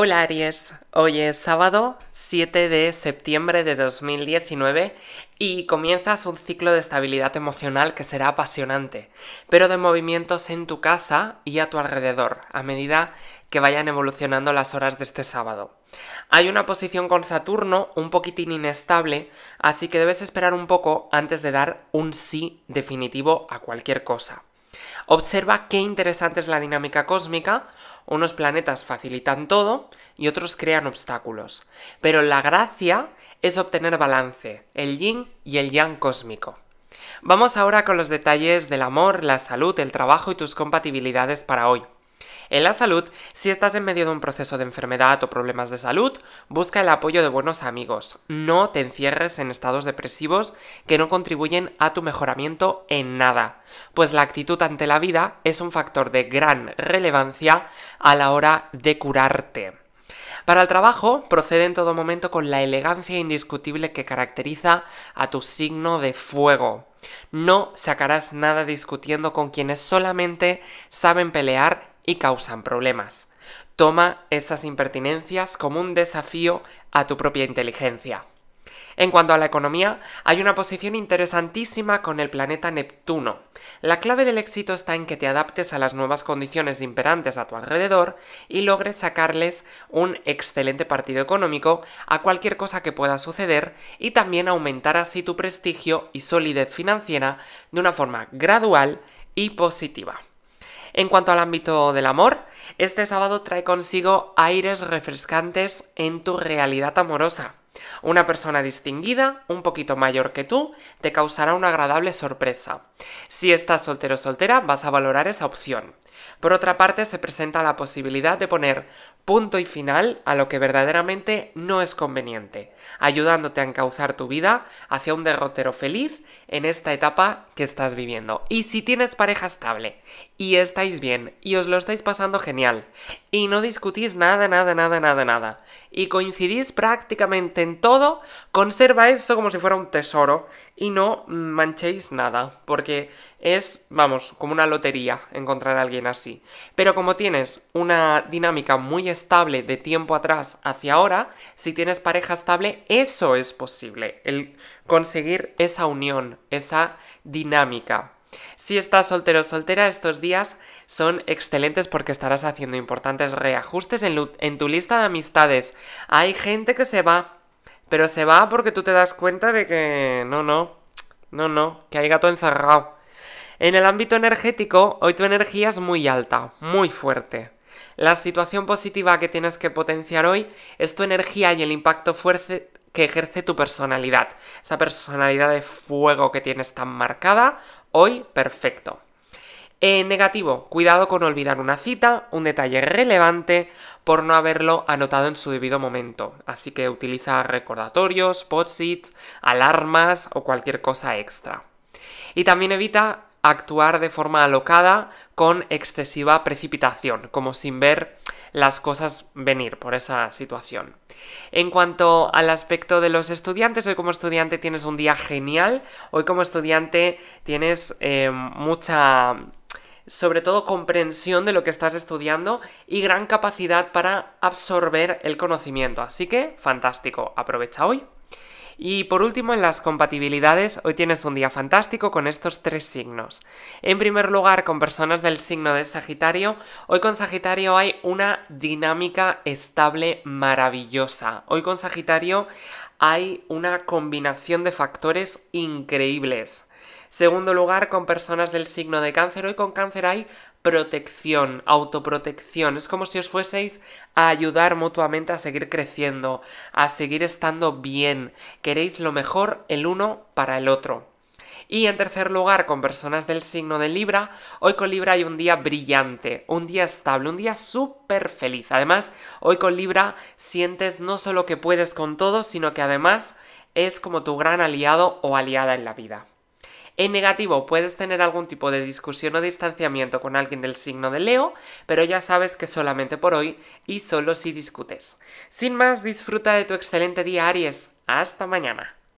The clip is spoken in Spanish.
Hola Aries, hoy es sábado 7 de septiembre de 2019 y comienzas un ciclo de estabilidad emocional que será apasionante, pero de movimientos en tu casa y a tu alrededor, a medida que vayan evolucionando las horas de este sábado. Hay una posición con Saturno un poquitín inestable, así que debes esperar un poco antes de dar un sí definitivo a cualquier cosa. Observa qué interesante es la dinámica cósmica, unos planetas facilitan todo y otros crean obstáculos. Pero la gracia es obtener balance, el yin y el yang cósmico. Vamos ahora con los detalles del amor, la salud, el trabajo y tus compatibilidades para hoy. En la salud, si estás en medio de un proceso de enfermedad o problemas de salud, busca el apoyo de buenos amigos. No te encierres en estados depresivos que no contribuyen a tu mejoramiento en nada, pues la actitud ante la vida es un factor de gran relevancia a la hora de curarte. Para el trabajo, procede en todo momento con la elegancia indiscutible que caracteriza a tu signo de fuego. No sacarás nada discutiendo con quienes solamente saben pelear y causan problemas. Toma esas impertinencias como un desafío a tu propia inteligencia. En cuanto a la economía, hay una posición interesantísima con el planeta Neptuno. La clave del éxito está en que te adaptes a las nuevas condiciones imperantes a tu alrededor y logres sacarles un excelente partido económico a cualquier cosa que pueda suceder y también aumentar así tu prestigio y solidez financiera de una forma gradual y positiva. En cuanto al ámbito del amor, este sábado trae consigo aires refrescantes en tu realidad amorosa. Una persona distinguida, un poquito mayor que tú, te causará una agradable sorpresa. Si estás soltero o soltera, vas a valorar esa opción. Por otra parte, se presenta la posibilidad de poner punto y final a lo que verdaderamente no es conveniente, ayudándote a encauzar tu vida hacia un derrotero feliz en esta etapa que estás viviendo. Y si tienes pareja estable y estáis bien y os lo estáis pasando genial y no discutís nada, nada, nada, nada, nada y coincidís prácticamente en todo, conserva eso como si fuera un tesoro y no manchéis nada, porque es, vamos, como una lotería encontrar a alguien así. Pero como tienes una dinámica muy estable de tiempo atrás hacia ahora, si tienes pareja estable, eso es posible, el conseguir esa unión, esa dinámica. Si estás soltero o soltera, estos días son excelentes porque estarás haciendo importantes reajustes en, en tu lista de amistades. Hay gente que se va, pero se va porque tú te das cuenta de que no, no, no, no, que hay gato encerrado. En el ámbito energético, hoy tu energía es muy alta, muy fuerte. La situación positiva que tienes que potenciar hoy es tu energía y el impacto fuerte que ejerce tu personalidad. Esa personalidad de fuego que tienes tan marcada, hoy perfecto. En eh, negativo, cuidado con olvidar una cita, un detalle relevante, por no haberlo anotado en su debido momento. Así que utiliza recordatorios, post alarmas o cualquier cosa extra. Y también evita actuar de forma alocada con excesiva precipitación, como sin ver las cosas venir por esa situación. En cuanto al aspecto de los estudiantes, hoy como estudiante tienes un día genial, hoy como estudiante tienes eh, mucha sobre todo comprensión de lo que estás estudiando y gran capacidad para absorber el conocimiento. Así que, fantástico, aprovecha hoy. Y por último, en las compatibilidades, hoy tienes un día fantástico con estos tres signos. En primer lugar, con personas del signo de Sagitario, hoy con Sagitario hay una dinámica estable maravillosa. Hoy con Sagitario hay una combinación de factores increíbles. Segundo lugar, con personas del signo de cáncer. Hoy con cáncer hay protección, autoprotección. Es como si os fueseis a ayudar mutuamente a seguir creciendo, a seguir estando bien. Queréis lo mejor el uno para el otro. Y en tercer lugar, con personas del signo de Libra, hoy con Libra hay un día brillante, un día estable, un día súper feliz. Además, hoy con Libra sientes no solo que puedes con todo, sino que además es como tu gran aliado o aliada en la vida. En negativo, puedes tener algún tipo de discusión o distanciamiento con alguien del signo de Leo, pero ya sabes que solamente por hoy y solo si discutes. Sin más, disfruta de tu excelente día, Aries. Hasta mañana.